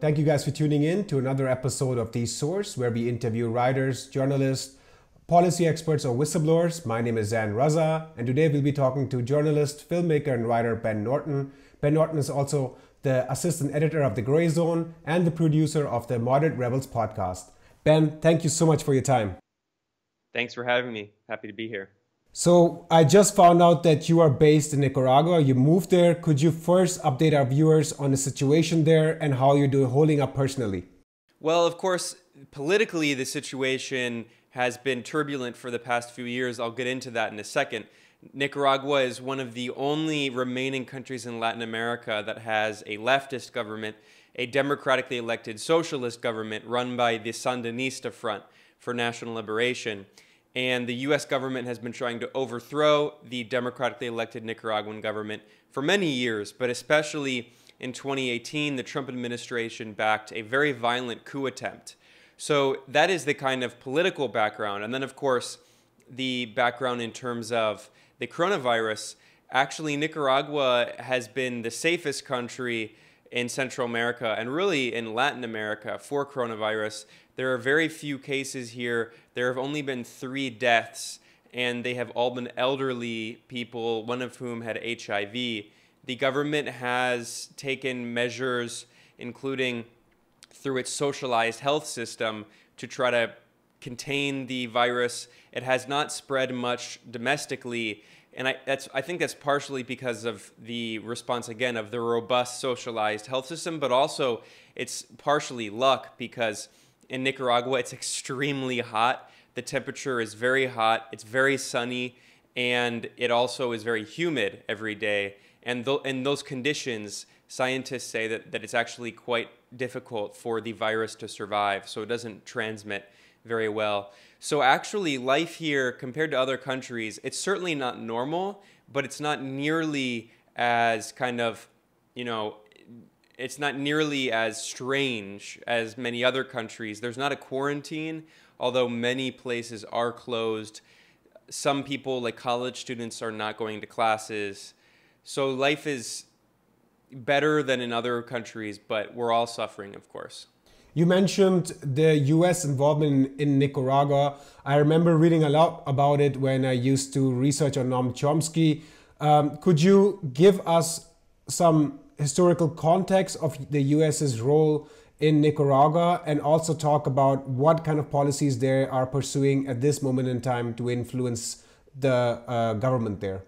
Thank you guys for tuning in to another episode of The Source, where we interview writers, journalists, policy experts, or whistleblowers. My name is Zan Raza, and today we'll be talking to journalist, filmmaker, and writer Ben Norton. Ben Norton is also the assistant editor of The Gray Zone and the producer of the Moderate Rebels podcast. Ben, thank you so much for your time. Thanks for having me. Happy to be here. So I just found out that you are based in Nicaragua. You moved there. Could you first update our viewers on the situation there and how you're doing, holding up personally? Well, of course, politically, the situation has been turbulent for the past few years. I'll get into that in a second. Nicaragua is one of the only remaining countries in Latin America that has a leftist government, a democratically elected socialist government run by the Sandinista Front for National Liberation and the US government has been trying to overthrow the democratically elected Nicaraguan government for many years, but especially in 2018, the Trump administration backed a very violent coup attempt. So that is the kind of political background. And then, of course, the background in terms of the coronavirus. Actually, Nicaragua has been the safest country in Central America and really in Latin America for coronavirus there are very few cases here. There have only been three deaths, and they have all been elderly people, one of whom had HIV. The government has taken measures, including through its socialized health system, to try to contain the virus. It has not spread much domestically. And I, that's, I think that's partially because of the response, again, of the robust socialized health system, but also it's partially luck because in Nicaragua. It's extremely hot. The temperature is very hot. It's very sunny, and it also is very humid every day. And th- in those conditions, scientists say that, that it's actually quite difficult for the virus to survive, so it doesn't transmit very well. So actually, life here compared to other countries, it's certainly not normal, but it's not nearly as kind of you know it's not nearly as strange as many other countries. There's not a quarantine, although many places are closed. Some people, like college students, are not going to classes. So life is better than in other countries, but we're all suffering, of course. You mentioned the US involvement in, Nicaragua. I remember reading a lot about it when I used to research on Noam Chomsky. Um, could you give us some historical context of the US's role in Nicaragua and also talk about what kind of policies they are pursuing at this moment in time to influence the uh, government there.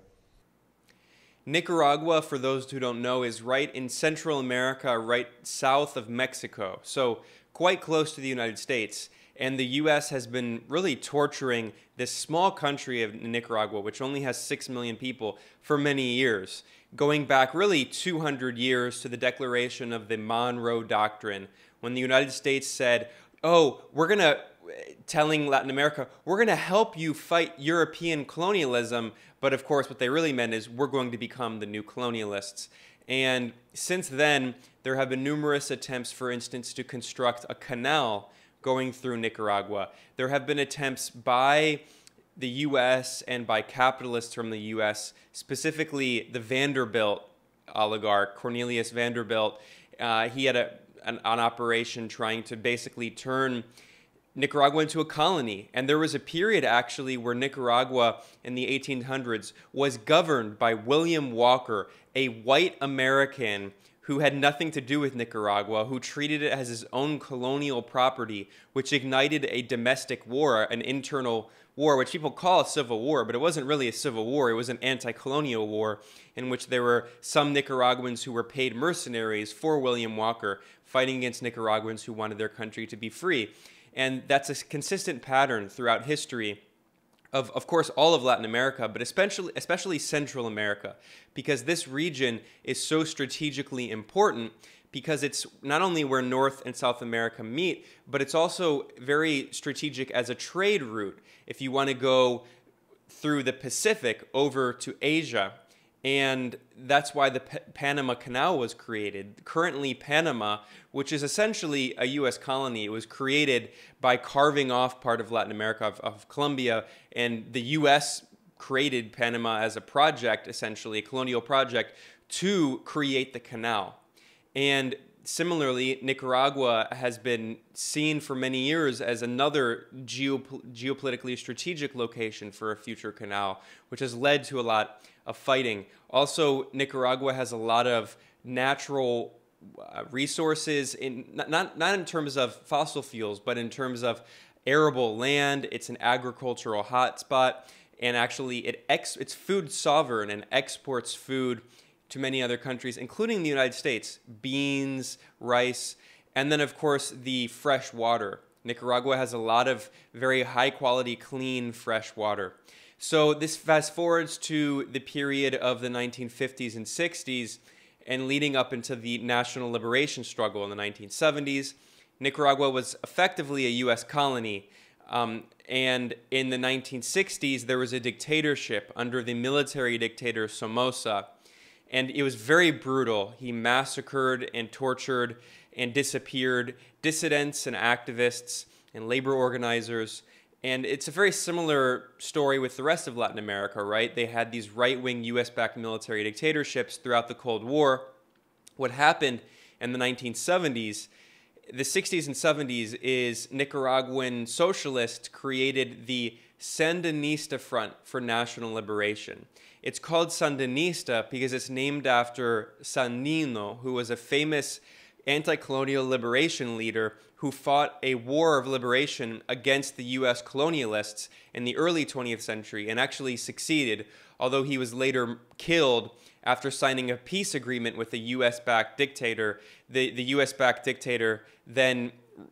Nicaragua, for those who don't know, is right in Central America, right south of Mexico, so quite close to the United States and the U.S. has been really torturing this small country of Nicaragua, which only has 6 million people, for many years, going back really 200 years to the declaration of the Monroe Doctrine, when the United States said, oh, we're going to, telling Latin America, we're going to help you fight European colonialism. But of course, what they really meant is we're going to become the new colonialists. And since then, there have been numerous attempts, for instance, to construct a canal going through Nicaragua. There have been attempts by the US and by capitalists from the US, specifically the Vanderbilt oligarch, Cornelius Vanderbilt. Uh, he had a, an, an operation trying to basically turn Nicaragua into a colony. And there was a period actually where Nicaragua in the 1800s was governed by William Walker, a white American who had nothing to do with Nicaragua, who treated it as his own colonial property, which ignited a domestic war, an internal war, which people call a civil war, but it wasn't really a civil war. It was an anti colonial war in which there were some Nicaraguans who were paid mercenaries for William Walker fighting against Nicaraguans who wanted their country to be free. And that's a consistent pattern throughout history of, of course, all of Latin America, but especially, especially Central America, because this region is so strategically important because it's not only where North and South America meet, but it's also very strategic as a trade route. If you want to go through the Pacific over to Asia and that's why the P Panama Canal was created. Currently, Panama, which is essentially a U.S. colony, it was created by carving off part of Latin America, of, of Colombia, and the U.S. created Panama as a project, essentially, a colonial project, to create the canal. And similarly, Nicaragua has been seen for many years as another geop- geopolitically strategic location for a future canal, which has led to a lot of fighting. Also, Nicaragua has a lot of natural uh, resources in not not in terms of fossil fuels, but in terms of arable land. It's an agricultural hotspot, and actually, it ex- it's food sovereign and exports food to many other countries, including the United States beans, rice, and then, of course, the fresh water. Nicaragua has a lot of very high quality, clean, fresh water. So this fast forwards to the period of the 1950s and 60s and leading up into the national liberation struggle in the 1970s. Nicaragua was effectively a U.S. colony. Um, and in the 1960s, there was a dictatorship under the military dictator Somoza and it was very brutal. He massacred and tortured and disappeared dissidents and activists and labor organizers. And it's a very similar story with the rest of Latin America, right? They had these right wing US backed military dictatorships throughout the Cold War. What happened in the 1970s, the 60s and 70s, is Nicaraguan socialists created the Sandinista Front for National Liberation. It's called Sandinista because it's named after Sandino, who was a famous anti-colonial liberation leader who fought a war of liberation against the US colonialists in the early 20th century and actually succeeded, although he was later killed after signing a peace agreement with a US-backed dictator. The, the US-backed dictator then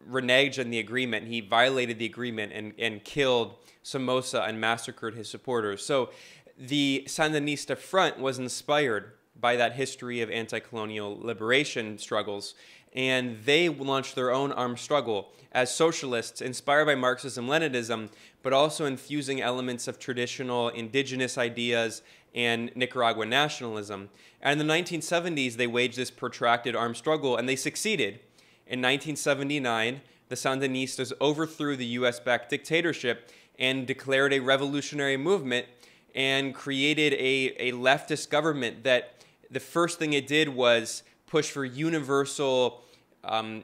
reneged on the agreement. He violated the agreement and, and killed Somoza and massacred his supporters. So the Sandinista front was inspired by that history of anti colonial liberation struggles, and they launched their own armed struggle as socialists, inspired by Marxism Leninism, but also infusing elements of traditional indigenous ideas and Nicaraguan nationalism. And in the 1970s, they waged this protracted armed struggle, and they succeeded in 1979, the Sandinistas overthrew the US backed dictatorship and declared a revolutionary movement and created a, a leftist government that the first thing it did was push for universal, um,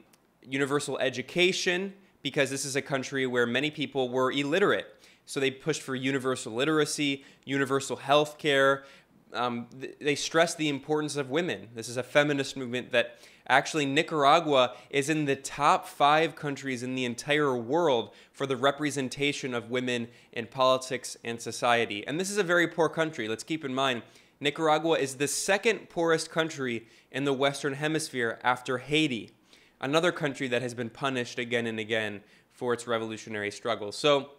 universal education because this is a country where many people were illiterate. So they pushed for universal literacy, universal health care. Um, th they stressed the importance of women. This is a feminist movement that Actually, Nicaragua is in the top five countries in the entire world for the representation of women in politics and society. And this is a very poor country. Let's keep in mind, Nicaragua is the second poorest country in the Western Hemisphere after Haiti, another country that has been punished again and again for its revolutionary struggle. So,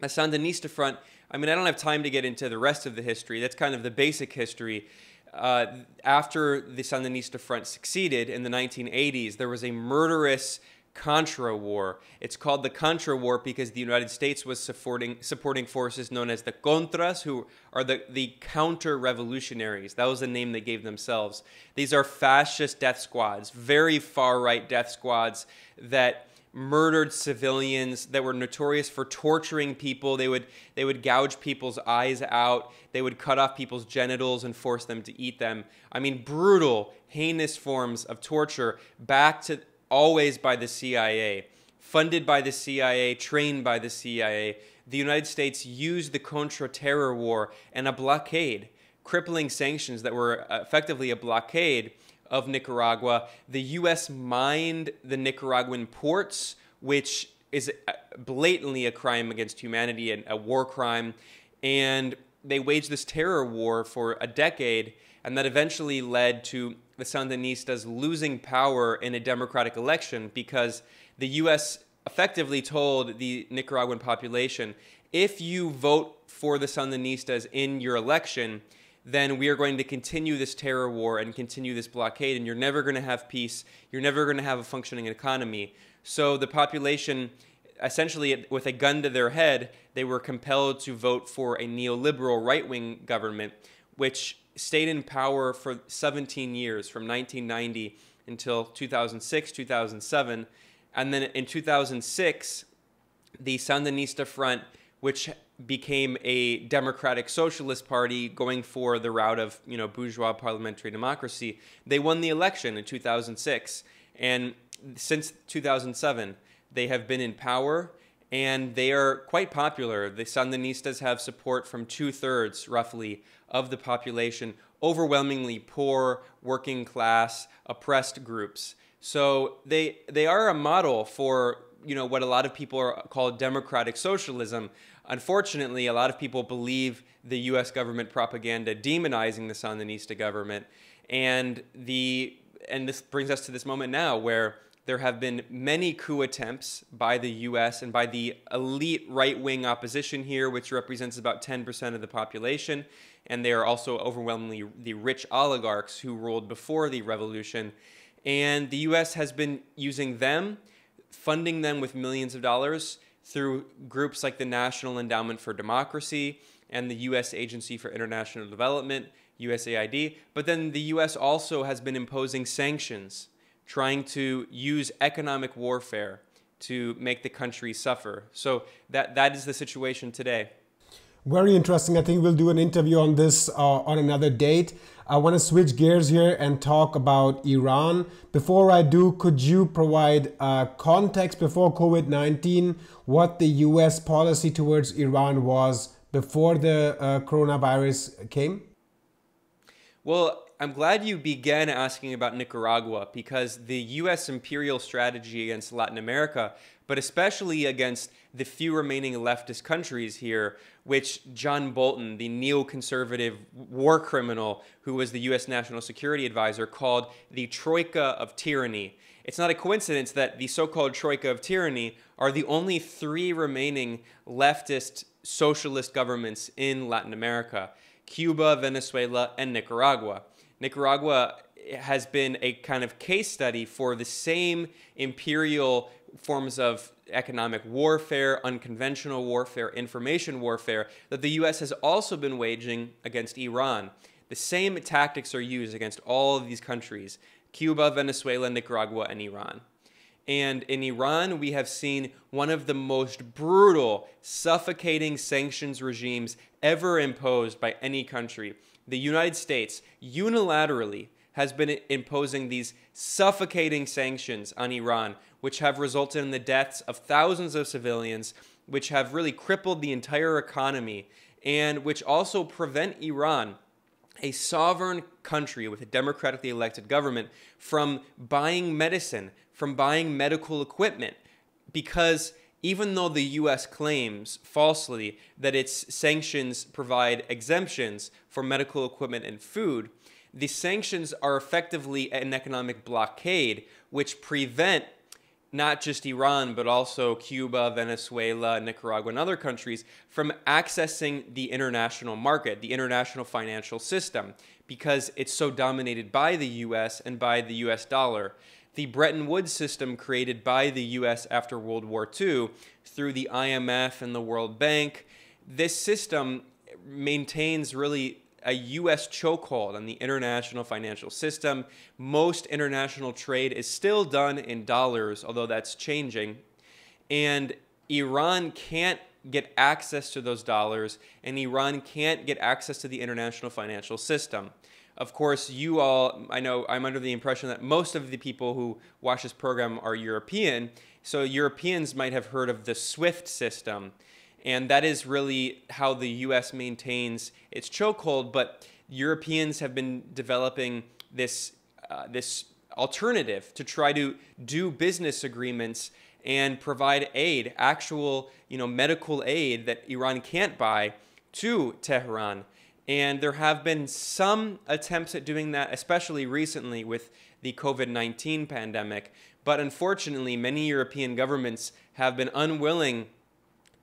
the Sandinista Front, I mean, I don't have time to get into the rest of the history. That's kind of the basic history. Uh, after the Sandinista Front succeeded in the 1980s, there was a murderous Contra War. It's called the Contra War because the United States was supporting supporting forces known as the Contras, who are the, the counter revolutionaries. That was the name they gave themselves. These are fascist death squads, very far right death squads that murdered civilians that were notorious for torturing people. They would, they would gouge people's eyes out. They would cut off people's genitals and force them to eat them. I mean, brutal, heinous forms of torture, back to always by the CIA, funded by the CIA, trained by the CIA. The United States used the Contra terror war and a blockade, crippling sanctions that were effectively a blockade of Nicaragua. The U.S. mined the Nicaraguan ports, which is blatantly a crime against humanity and a war crime. And they waged this terror war for a decade, and that eventually led to the Sandinistas losing power in a democratic election because the U.S. effectively told the Nicaraguan population if you vote for the Sandinistas in your election, then we are going to continue this terror war and continue this blockade, and you're never going to have peace. You're never going to have a functioning economy. So the population, essentially with a gun to their head, they were compelled to vote for a neoliberal right wing government, which stayed in power for 17 years from 1990 until 2006, 2007. And then in 2006, the Sandinista Front which became a democratic socialist party going for the route of you know bourgeois parliamentary democracy. They won the election in 2006, and since 2007 they have been in power and they are quite popular. The Sandinistas have support from two thirds, roughly, of the population, overwhelmingly poor, working class, oppressed groups. So they they are a model for you know what a lot of people are called democratic socialism, Unfortunately, a lot of people believe the US government propaganda demonizing the Sandinista government. And, the, and this brings us to this moment now where there have been many coup attempts by the US and by the elite right wing opposition here, which represents about 10% of the population. And they are also overwhelmingly the rich oligarchs who ruled before the revolution. And the US has been using them, funding them with millions of dollars through groups like the National Endowment for Democracy and the U.S. Agency for International Development, USAID. But then the U.S. also has been imposing sanctions, trying to use economic warfare to make the country suffer. So that, that is the situation today. Very interesting. I think we'll do an interview on this uh, on another date. I want to switch gears here and talk about Iran. Before I do, could you provide uh, context before COVID 19 what the US policy towards Iran was before the uh, coronavirus came? Well, I'm glad you began asking about Nicaragua because the U.S. imperial strategy against Latin America, but especially against the few remaining leftist countries here, which John Bolton, the neoconservative war criminal who was the U.S. National Security Advisor, called the Troika of Tyranny. It's not a coincidence that the so called Troika of Tyranny are the only three remaining leftist socialist governments in Latin America Cuba, Venezuela, and Nicaragua. Nicaragua has been a kind of case study for the same imperial forms of economic warfare, unconventional warfare, information warfare that the US has also been waging against Iran. The same tactics are used against all of these countries Cuba, Venezuela, Nicaragua, and Iran. And in Iran, we have seen one of the most brutal, suffocating sanctions regimes ever imposed by any country the United States unilaterally has been imposing these suffocating sanctions on Iran, which have resulted in the deaths of thousands of civilians, which have really crippled the entire economy, and which also prevent Iran a sovereign country with a democratically elected government from buying medicine, from buying medical equipment, because even though the US claims falsely that its sanctions provide exemptions for medical equipment and food, the sanctions are effectively an economic blockade which prevent not just Iran, but also Cuba, Venezuela, Nicaragua, and other countries from accessing the international market, the international financial system, because it's so dominated by the US and by the US dollar the Bretton Woods system created by the US after World War II through the IMF and the World Bank. This system maintains really a US chokehold on the international financial system. Most international trade is still done in dollars, although that's changing. And Iran can't get access to those dollars, and Iran can't get access to the international financial system. Of course, you all, I know I'm under the impression that most of the people who watch this program are European. So Europeans might have heard of the SWIFT system. And that is really how the US maintains its chokehold. But Europeans have been developing this, uh, this alternative to try to do business agreements and provide aid, actual you know, medical aid that Iran can't buy to Tehran. And there have been some attempts at doing that, especially recently with the COVID 19 pandemic. But unfortunately, many European governments have been unwilling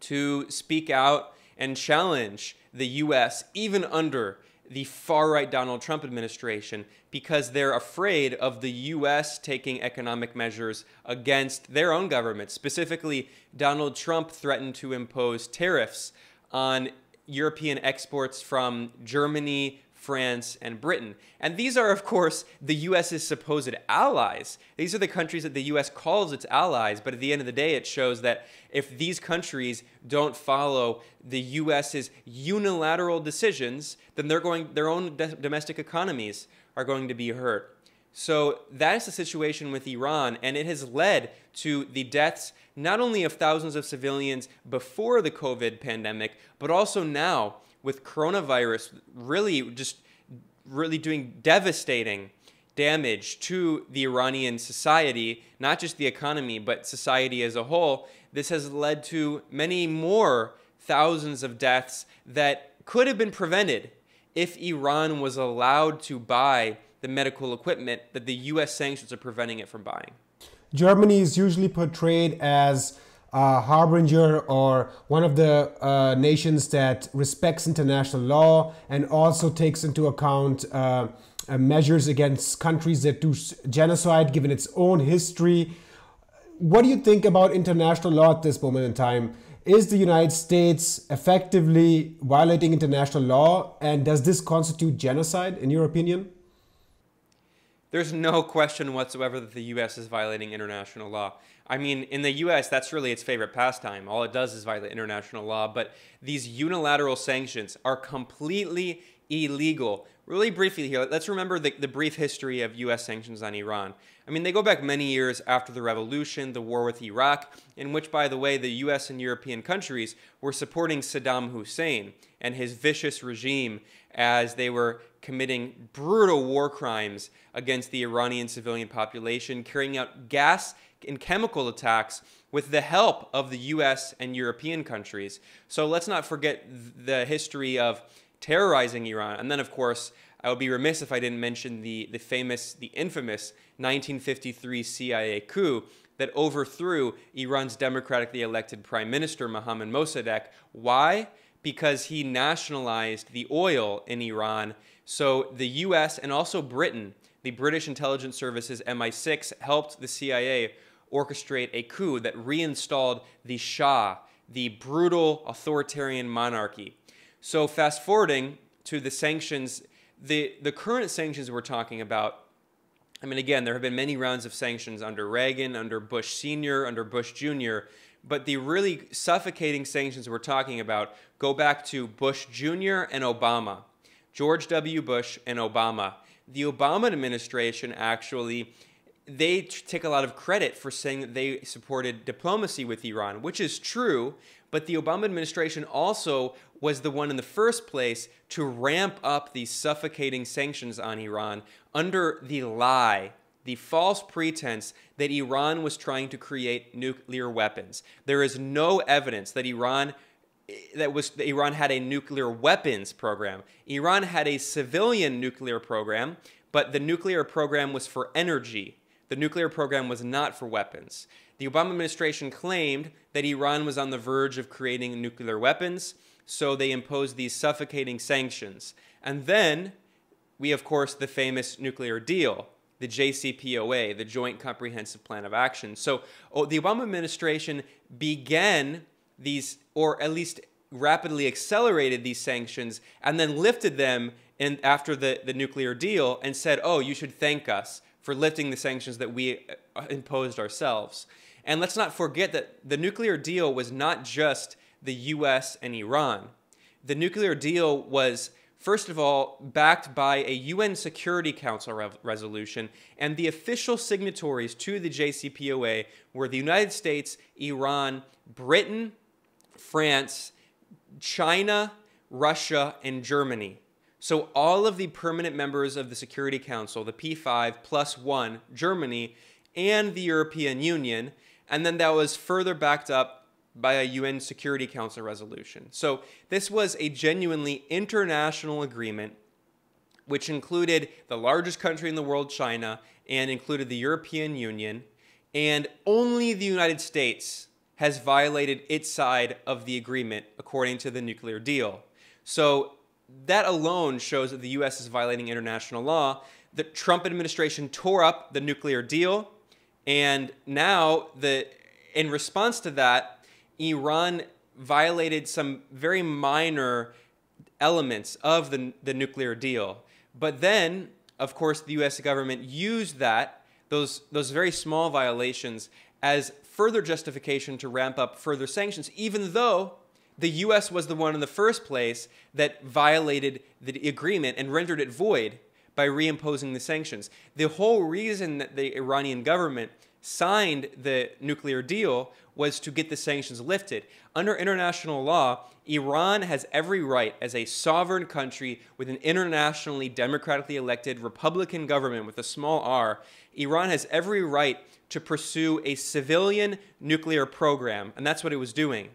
to speak out and challenge the US, even under the far right Donald Trump administration, because they're afraid of the US taking economic measures against their own government. Specifically, Donald Trump threatened to impose tariffs on European exports from Germany, France, and Britain. And these are, of course, the US's supposed allies. These are the countries that the US calls its allies, but at the end of the day, it shows that if these countries don't follow the US's unilateral decisions, then they're going, their own domestic economies are going to be hurt. So that is the situation with Iran, and it has led to the deaths not only of thousands of civilians before the COVID pandemic, but also now with coronavirus really just really doing devastating damage to the Iranian society, not just the economy, but society as a whole. This has led to many more thousands of deaths that could have been prevented if Iran was allowed to buy the medical equipment that the US sanctions are preventing it from buying. Germany is usually portrayed as a harbinger or one of the uh, nations that respects international law and also takes into account uh, uh measures against countries that do genocide given its own history. What do you think about international law at this moment in time? Is the United States effectively violating international law and does this constitute genocide in your opinion? There's no question whatsoever that the U.S. is violating international law. I mean, in the U.S., that's really its favorite pastime. All it does is violate international law. But these unilateral sanctions are completely illegal really briefly here, let's remember the, the, brief history of U.S. sanctions on Iran. I mean, they go back many years after the revolution, the war with Iraq, in which, by the way, the U.S. and European countries were supporting Saddam Hussein and his vicious regime as they were committing brutal war crimes against the Iranian civilian population, carrying out gas and chemical attacks with the help of the US and European countries. So let's not forget the history of terrorizing Iran. And then, of course, I would be remiss if I didn't mention the, the famous, the infamous 1953 CIA coup that overthrew Iran's democratically elected prime minister, Mohammad Mossadegh. Why? Because he nationalized the oil in Iran. So the US and also Britain, the British intelligence services MI6, helped the CIA orchestrate a coup that reinstalled the Shah, the brutal authoritarian monarchy. So fast forwarding to the sanctions, the, the current sanctions we're talking about, I mean, again, there have been many rounds of sanctions under Reagan, under Bush Sr., under Bush Jr., but the really suffocating sanctions we're talking about go back to Bush Jr. and Obama, George W. Bush and Obama. The Obama administration actually they take a lot of credit for saying that they supported diplomacy with Iran, which is true. But the Obama administration also was the one in the first place to ramp up these suffocating sanctions on Iran under the lie the false pretense that Iran was trying to create nuclear weapons. There is no evidence that Iran that was that Iran had a nuclear weapons program. Iran had a civilian nuclear program, but the nuclear program was for energy. The nuclear program was not for weapons. The Obama administration claimed that Iran was on the verge of creating nuclear weapons, so they imposed these suffocating sanctions. And then we, of course, the famous nuclear deal, the JCPOA, the Joint Comprehensive Plan of Action. So oh, the Obama administration began these, or at least rapidly accelerated these sanctions, and then lifted them in, after the, the nuclear deal and said, oh, you should thank us for lifting the sanctions that we uh, imposed ourselves. And let's not forget that the nuclear deal was not just the US and Iran. The nuclear deal was, first of all, backed by a UN Security Council re- resolution, and the official signatories to the JCPOA were the United States, Iran, Britain, France, China, Russia, and Germany. So, all of the permanent members of the Security Council, the P5 plus one, Germany, and the European Union, and then that was further backed up by a UN Security Council resolution. So this was a genuinely international agreement which included the largest country in the world, China, and included the European Union, and only the United States has violated its side of the agreement according to the nuclear deal. So that alone shows that the US is violating international law. The Trump administration tore up the nuclear deal and now, the in response to that, Iran violated some very minor elements of the, the nuclear deal. But then, of course, the U.S. government used that those those very small violations as further justification to ramp up further sanctions, even though the U.S. was the one in the first place that violated the agreement and rendered it void by reimposing the sanctions. The whole reason that the Iranian government signed the nuclear deal was to get the sanctions lifted. Under international law, Iran has every right as a sovereign country with an internationally democratically elected Republican government with a small r, Iran has every right to pursue a civilian nuclear program, and that's what it was doing.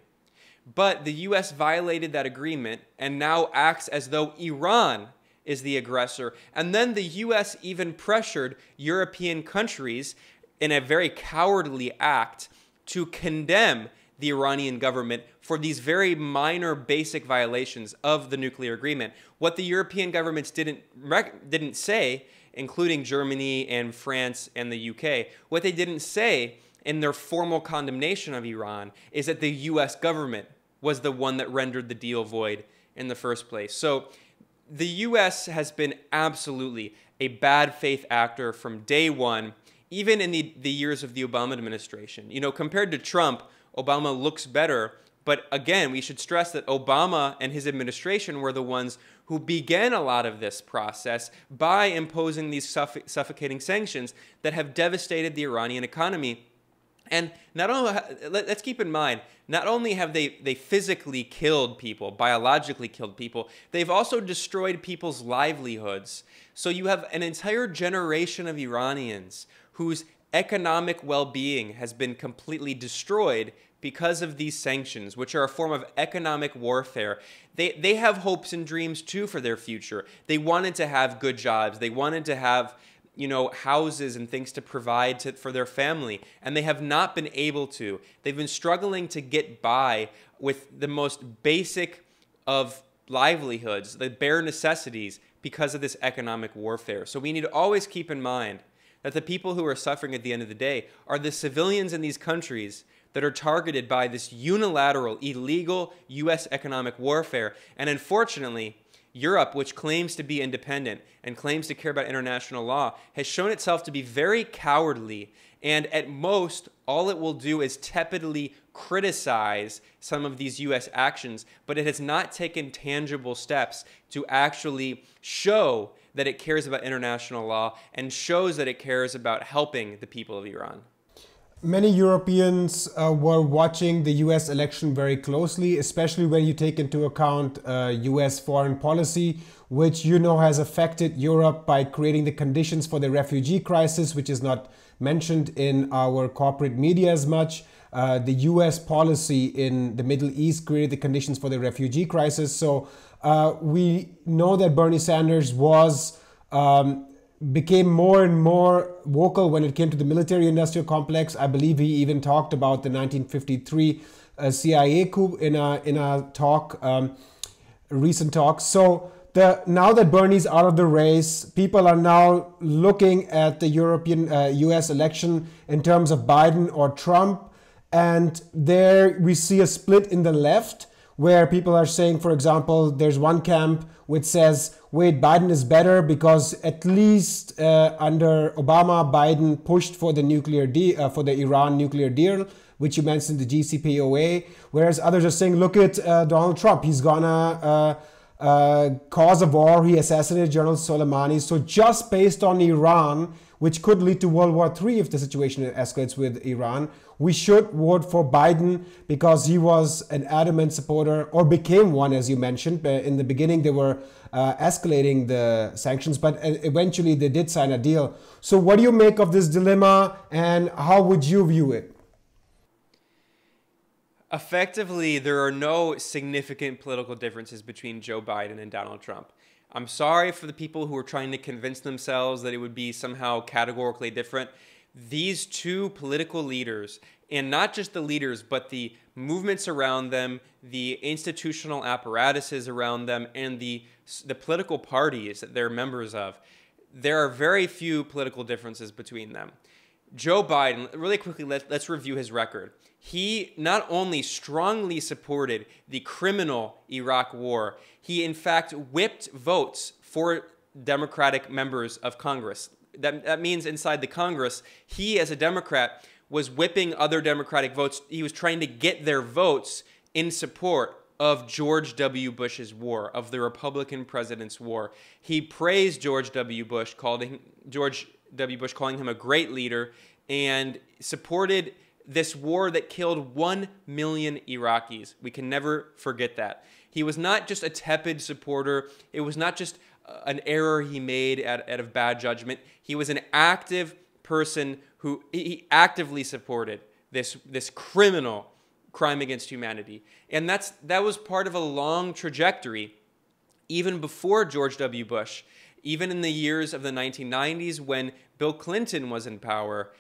But the US violated that agreement and now acts as though Iran is the aggressor. And then the US even pressured European countries in a very cowardly act to condemn the Iranian government for these very minor basic violations of the nuclear agreement. What the European governments didn't didn't say, including Germany and France and the UK, what they didn't say in their formal condemnation of Iran is that the US government was the one that rendered the deal void in the first place. So the US has been absolutely a bad faith actor from day one, even in the, the years of the Obama administration. You know, compared to Trump, Obama looks better. But again, we should stress that Obama and his administration were the ones who began a lot of this process by imposing these suff suffocating sanctions that have devastated the Iranian economy and not only let's keep in mind, not only have they they physically killed people, biologically killed people, they've also destroyed people's livelihoods. So you have an entire generation of Iranians whose economic well-being has been completely destroyed because of these sanctions, which are a form of economic warfare. They, they have hopes and dreams too for their future. They wanted to have good jobs. They wanted to have you know, houses and things to provide to, for their family, and they have not been able to. They've been struggling to get by with the most basic of livelihoods, the bare necessities, because of this economic warfare. So we need to always keep in mind that the people who are suffering at the end of the day are the civilians in these countries that are targeted by this unilateral, illegal U.S. economic warfare. And unfortunately, Europe, which claims to be independent and claims to care about international law, has shown itself to be very cowardly. And at most, all it will do is tepidly criticize some of these US actions, but it has not taken tangible steps to actually show that it cares about international law and shows that it cares about helping the people of Iran. Many Europeans uh, were watching the US election very closely, especially when you take into account uh, US foreign policy, which you know has affected Europe by creating the conditions for the refugee crisis, which is not mentioned in our corporate media as much. Uh, the US policy in the Middle East created the conditions for the refugee crisis. So uh, we know that Bernie Sanders was. Um, became more and more vocal when it came to the military industrial complex. I believe he even talked about the 1953 uh, CIA coup in a, in a talk, um, recent talk. So the, now that Bernie's out of the race, people are now looking at the European uh, US election in terms of Biden or Trump. And there we see a split in the left where people are saying, for example, there's one camp which says, wait, Biden is better because at least uh, under Obama, Biden pushed for the nuclear deal, uh, for the Iran nuclear deal, which you mentioned, the GCPOA. Whereas others are saying, look at uh, Donald Trump, he's gonna uh, uh, cause a war, he assassinated General Soleimani. So just based on Iran, which could lead to World War III if the situation escalates with Iran, we should vote for Biden because he was an adamant supporter or became one, as you mentioned. In the beginning, they were uh, escalating the sanctions, but uh, eventually they did sign a deal. So, what do you make of this dilemma and how would you view it? Effectively, there are no significant political differences between Joe Biden and Donald Trump. I'm sorry for the people who are trying to convince themselves that it would be somehow categorically different these two political leaders, and not just the leaders, but the movements around them, the institutional apparatuses around them, and the, the political parties that they're members of, there are very few political differences between them. Joe Biden, really quickly, let, us review his record. He not only strongly supported the criminal Iraq war, he in fact whipped votes for Democratic members of Congress that, that means inside the Congress, he as a Democrat was whipping other Democratic votes. He was trying to get their votes in support of George W. Bush's war, of the Republican president's war. He praised George W. Bush, called him, George W. Bush calling him a great leader, and supported this war that killed 1 million Iraqis. We can never forget that. He was not just a tepid supporter. It was not just uh, an error he made out, out of bad judgment. He was an active person who he actively supported this, this criminal crime against humanity. And that's, that was part of a long trajectory, even before George W. Bush, even in the years of the 1990s when Bill Clinton was in power.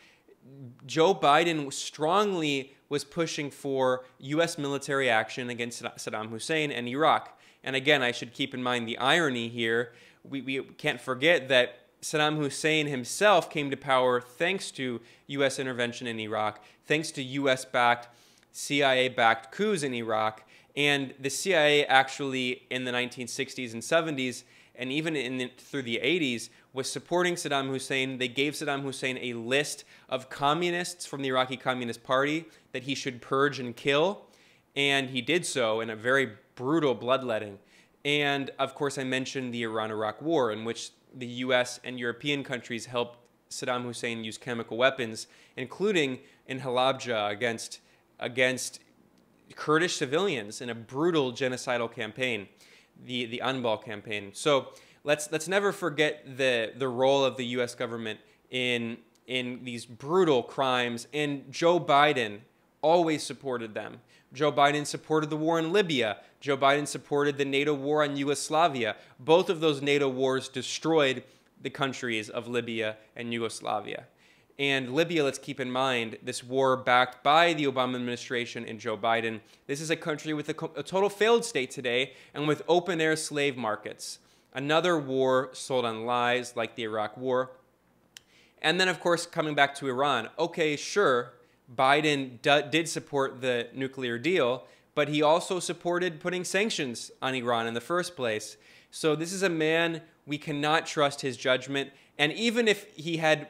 Joe Biden strongly was pushing for U.S. military action against Saddam Hussein and Iraq. And again, I should keep in mind the irony here. We, we can't forget that Saddam Hussein himself came to power thanks to U.S. intervention in Iraq, thanks to U.S. backed, CIA backed coups in Iraq. And the CIA actually, in the 1960s and 70s, and even in the, through the 80s, was supporting Saddam Hussein. They gave Saddam Hussein a list of communists from the Iraqi Communist Party that he should purge and kill. And he did so in a very brutal bloodletting. And of course, I mentioned the Iran Iraq War, in which the US and European countries helped Saddam Hussein use chemical weapons, including in Halabja against, against Kurdish civilians in a brutal genocidal campaign, the, the Anbal campaign. So let's, let's never forget the, the role of the US government in, in these brutal crimes, and Joe Biden always supported them. Joe Biden supported the war in Libya. Joe Biden supported the NATO war on Yugoslavia. Both of those NATO wars destroyed the countries of Libya and Yugoslavia. And Libya, let's keep in mind, this war backed by the Obama administration and Joe Biden. This is a country with a, a total failed state today and with open air slave markets. Another war sold on lies like the Iraq War. And then, of course, coming back to Iran. Okay, sure, Biden d- did support the nuclear deal, but he also supported putting sanctions on Iran in the first place. So this is a man we cannot trust his judgment. And even if he had,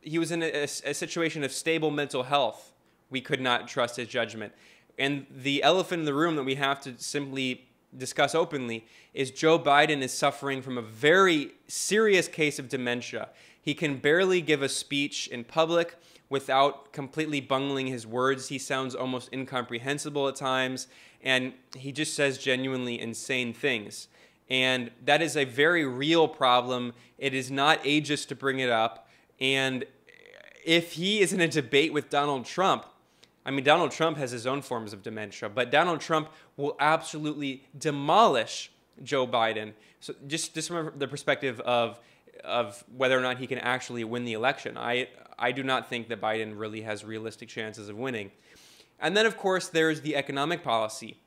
he was in a, a situation of stable mental health, we could not trust his judgment. And the elephant in the room that we have to simply discuss openly is Joe Biden is suffering from a very serious case of dementia. He can barely give a speech in public without completely bungling his words. He sounds almost incomprehensible at times, and he just says genuinely insane things. And that is a very real problem. It is not ageist to bring it up. And if he is in a debate with Donald Trump, I mean, Donald Trump has his own forms of dementia, but Donald Trump will absolutely demolish Joe Biden. So just, just from the perspective of of whether or not he can actually win the election. I, I do not think that Biden really has realistic chances of winning. And then, of course, there's the economic policy.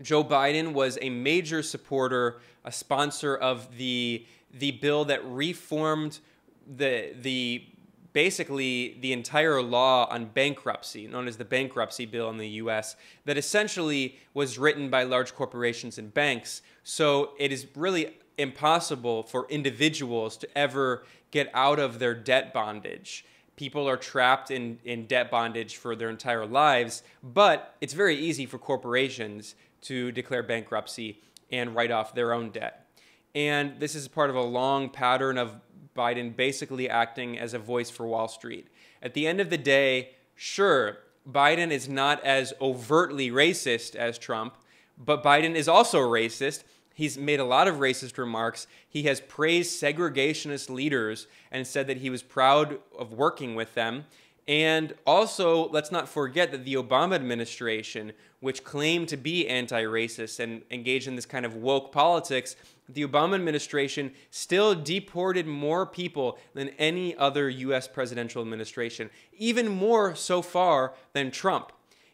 Joe Biden was a major supporter, a sponsor of the, the bill that reformed the, the basically the entire law on bankruptcy, known as the bankruptcy bill in the US, that essentially was written by large corporations and banks. So it is really impossible for individuals to ever get out of their debt bondage. People are trapped in, in debt bondage for their entire lives, but it's very easy for corporations to declare bankruptcy and write off their own debt. And this is part of a long pattern of Biden basically acting as a voice for Wall Street. At the end of the day, sure, Biden is not as overtly racist as Trump, but Biden is also racist He's made a lot of racist remarks. He has praised segregationist leaders and said that he was proud of working with them. And also, let's not forget that the Obama administration, which claimed to be anti racist and engaged in this kind of woke politics, the Obama administration still deported more people than any other US presidential administration, even more so far than Trump.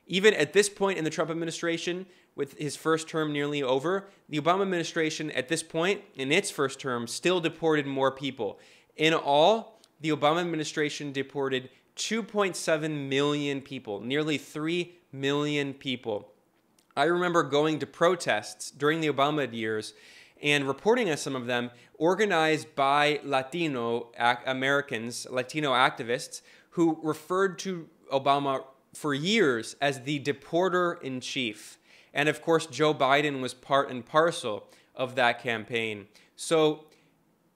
Even at this point in the Trump administration, with his first term nearly over, the Obama administration at this point in its first term still deported more people. In all, the Obama administration deported 2.7 million people, nearly 3 million people. I remember going to protests during the Obama years and reporting on some of them organized by Latino Americans, Latino activists, who referred to Obama for years as the deporter in chief. And of course, Joe Biden was part and parcel of that campaign. So,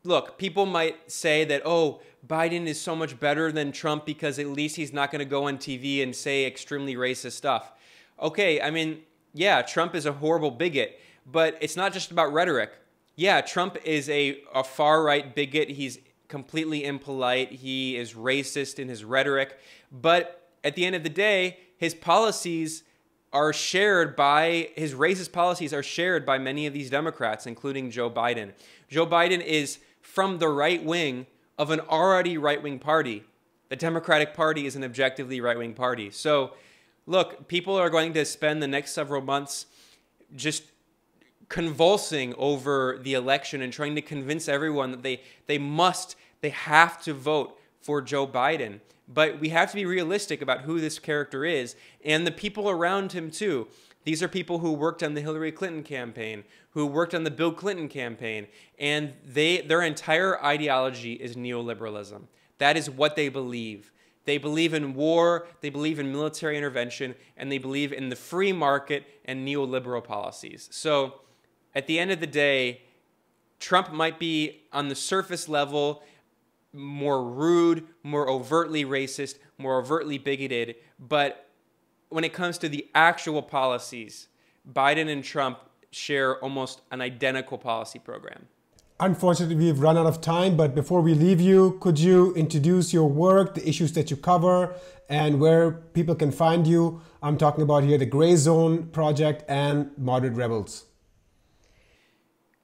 look, people might say that, oh, Biden is so much better than Trump because at least he's not going to go on TV and say extremely racist stuff. Okay, I mean, yeah, Trump is a horrible bigot, but it's not just about rhetoric. Yeah, Trump is a, a far right bigot. He's completely impolite. He is racist in his rhetoric. But at the end of the day, his policies are shared by his racist policies are shared by many of these Democrats, including Joe Biden. Joe Biden is from the right wing of an already right wing party. The Democratic Party is an objectively right wing party. So, look, people are going to spend the next several months just convulsing over the election and trying to convince everyone that they, they must, they have to vote for Joe Biden but we have to be realistic about who this character is and the people around him too. These are people who worked on the Hillary Clinton campaign, who worked on the Bill Clinton campaign, and they their entire ideology is neoliberalism. That is what they believe. They believe in war, they believe in military intervention, and they believe in the free market and neoliberal policies. So, at the end of the day, Trump might be on the surface level more rude, more overtly racist, more overtly bigoted. But when it comes to the actual policies, Biden and Trump share almost an identical policy program. Unfortunately, we've run out of time, but before we leave you, could you introduce your work, the issues that you cover, and where people can find you? I'm talking about here the Gray Zone Project and Moderate Rebels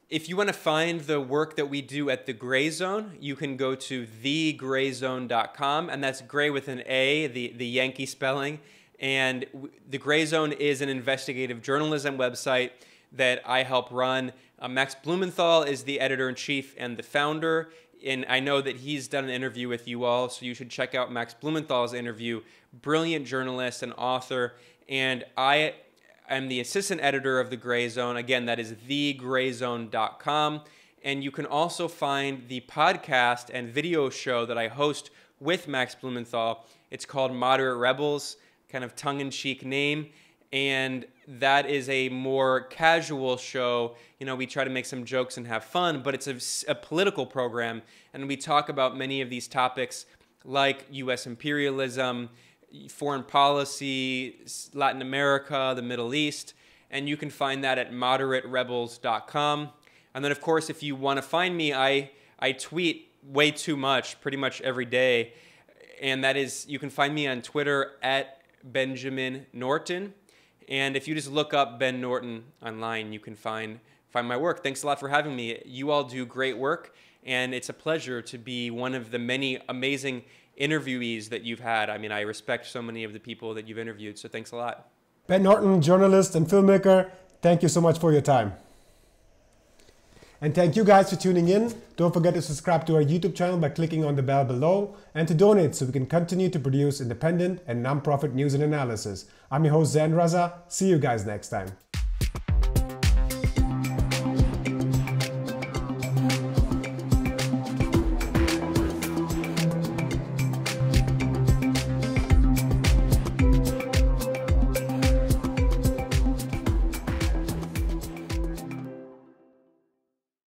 if you want to find the work that we do at the Gray Zone, you can go to thegrayzone.com, and that's gray with an A, the, the Yankee spelling. And the Gray Zone is an investigative journalism website that I help run. Uh, Max Blumenthal is the editor in chief and the founder. And I know that he's done an interview with you all, so you should check out Max Blumenthal's interview. Brilliant journalist and author. And I I'm the assistant editor of The Gray Zone. Again, that is thegrayzone.com. And you can also find the podcast and video show that I host with Max Blumenthal. It's called Moderate Rebels, kind of tongue in cheek name. And that is a more casual show. You know, we try to make some jokes and have fun, but it's a, a political program. And we talk about many of these topics like U.S. imperialism foreign policy, Latin America, the Middle East, and you can find that at moderaterebels.com. And then, of course, if you want to find me, I, I tweet way too much pretty much every day. And that is, you can find me on Twitter at Benjamin Norton. And if you just look up Ben Norton online, you can find, find my work. Thanks a lot for having me. You all do great work. And it's a pleasure to be one of the many amazing interviewees that you've had. I mean, I respect so many of the people that you've interviewed. So thanks a lot. Ben Norton, journalist and filmmaker, thank you so much for your time. And thank you guys for tuning in. Don't forget to subscribe to our YouTube channel by clicking on the bell below and to donate so we can continue to produce independent and nonprofit news and analysis. I'm your host, Zan Raza. See you guys next time.